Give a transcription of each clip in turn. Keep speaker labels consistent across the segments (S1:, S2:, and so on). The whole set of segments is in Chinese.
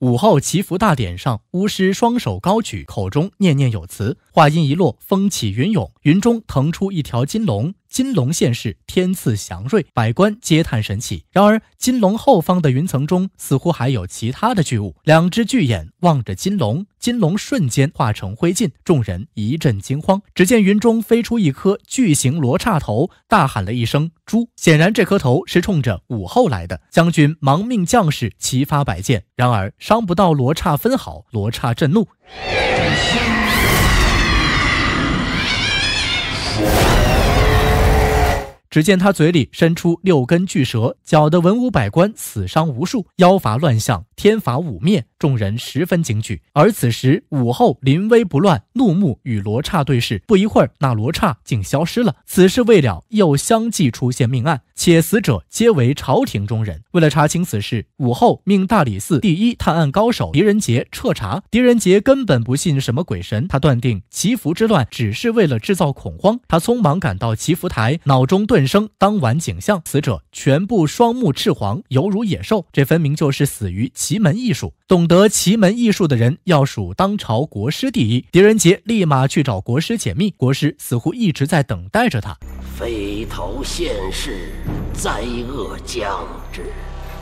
S1: 午后祈福大典上，巫师双手高举，口中念念有词，话音一落，风起云涌，云中腾出一条金龙。金龙现世，天赐祥瑞，百官皆叹神奇。然而，金龙后方的云层中似乎还有其他的巨物，两只巨眼望着金龙，金龙瞬间化成灰烬，众人一阵惊慌。只见云中飞出一颗巨型罗刹头，大喊了一声“猪”，显然这颗头是冲着武后来的。将军忙命将士齐发百剑，然而伤不到罗刹分毫。罗刹震怒。只见他嘴里伸出六根巨蛇，搅得文武百官死伤无数，妖法乱象，天法五灭，众人十分惊惧。而此时武后临危不乱，怒目与罗刹对视。不一会儿，那罗刹竟消失了。此事未了，又相继出现命案，且死者皆为朝廷中人。为了查清此事，武后命大理寺第一探案高手狄仁杰彻查。狄仁杰根本不信什么鬼神，他断定祈福之乱只是为了制造恐慌。他匆忙赶到祈福台，脑中顿。生当晚景象，死者全部双目赤黄，犹如野兽，这分明就是死于奇门异术。懂得奇门异术的人，要数当朝国师第一。狄仁杰立马去找国师解密，国师似乎一直在等待着他。飞头现世，灾厄将至。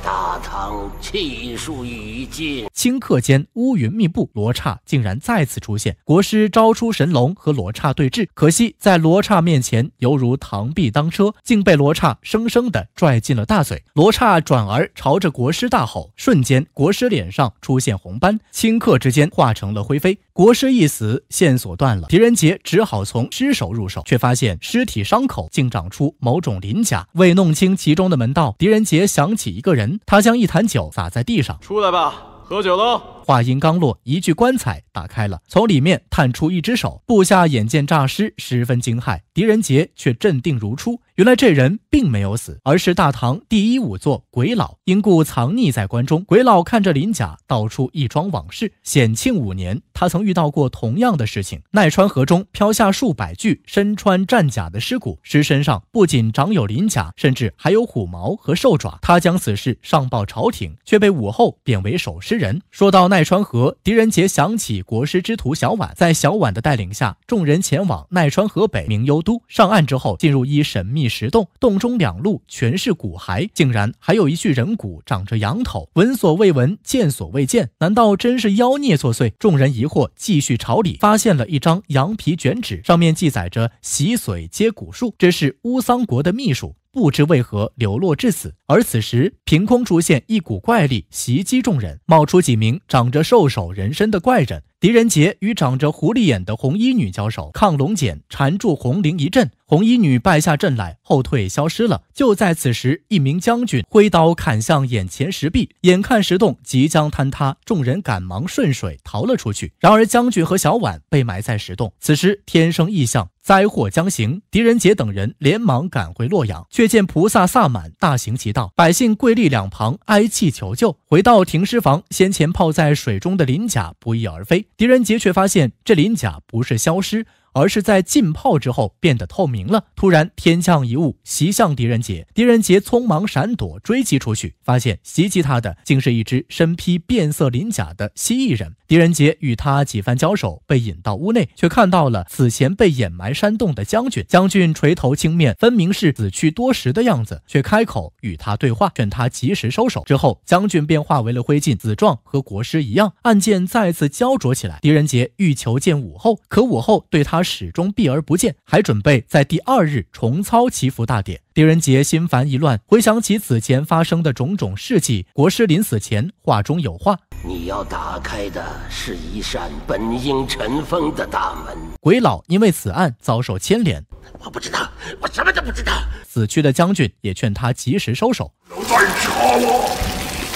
S1: 大唐气数已尽，顷刻间乌云密布，罗刹竟然再次出现。国师招出神龙和罗刹对峙，可惜在罗刹面前犹如螳臂当车，竟被罗刹生生的拽进了大嘴。罗刹转而朝着国师大吼，瞬间国师脸上出现红斑，顷刻之间化成了灰飞。国师一死，线索断了，狄仁杰只好从尸首入手，却发现尸体伤口竟长出某种鳞甲。为弄清其中的门道，狄仁杰想起一个人。他将一坛酒洒在地上，出来吧，喝酒喽。话音刚落，一具棺材打开了，从里面探出一只手。部下眼见诈尸，十分惊骇。狄仁杰却镇定如初。原来这人并没有死，而是大唐第一仵作鬼老，因故藏匿在关中。鬼老看着林甲，道出一桩往事：显庆五年，他曾遇到过同样的事情，奈川河中飘下数百具身穿战甲的尸骨，尸身上不仅长有鳞甲，甚至还有虎毛和兽爪。他将此事上报朝廷，却被武后贬为守尸人。说到奈。奈川河，狄仁杰想起国师之徒小婉，在小婉的带领下，众人前往奈川河北明幽都。上岸之后，进入一神秘石洞，洞中两路全是骨骸，竟然还有一具人骨长着羊头，闻所未闻，见所未见。难道真是妖孽作祟？众人疑惑，继续朝里发现了一张羊皮卷纸，上面记载着洗髓接骨术，这是乌桑国的秘术。不知为何流落至此，而此时凭空出现一股怪力袭击众人，冒出几名长着兽首人身的怪人。狄仁杰与长着狐狸眼的红衣女交手，亢龙锏缠住红绫一阵，红衣女败下阵来，后退消失了。就在此时，一名将军挥刀砍向眼前石壁，眼看石洞即将坍塌，众人赶忙顺水逃了出去。然而将军和小婉被埋在石洞。此时天生异象，灾祸将行，狄仁杰等人连忙赶回洛阳，却见菩萨萨满大行其道，百姓跪立两旁，哀泣求救。回到停尸房，先前泡在水中的鳞甲不翼而飞。狄仁杰却发现，这鳞甲不是消失。而是在浸泡之后变得透明了。突然，天降一物袭向狄仁杰，狄仁杰匆忙闪躲，追击出去，发现袭击他的竟是一只身披变色鳞甲的蜥蜴人。狄仁杰与他几番交手，被引到屋内，却看到了此前被掩埋山洞的将军。将军垂头青面，分明是死去多时的样子，却开口与他对话，劝他及时收手。之后，将军便化为了灰烬。子壮和国师一样，案件再次焦灼起来。狄仁杰欲求见武后，可武后对他。始终避而不见，还准备在第二日重操祈福大典。狄仁杰心烦意乱，回想起此前发生的种种事迹。国师临死前话中有话，你要打开的是一扇本应尘封的大门。鬼老因为此案遭受牵连，我不知道，我什么都不知道。死去的将军也劝他及时收手，不能再查了，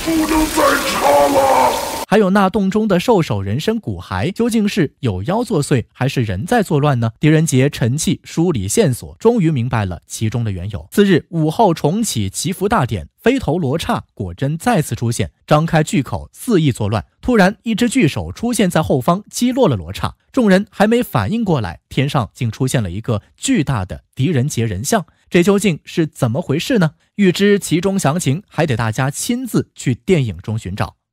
S1: 不能再查了。还有那洞中的兽首人身骨骸，究竟是有妖作祟，还是人在作乱呢？狄仁杰沉气梳理线索，终于明白了其中的缘由。次日午后，重启祈福大典，飞头罗刹果真再次出现，张开巨口肆意作乱。突然，一只巨手出现在后方，击落了罗刹。众人还没反应过来，天上竟出现了一个巨大的狄仁杰人像，这究竟是怎么回事呢？欲知其中详情，还得大家亲自去电影中寻找。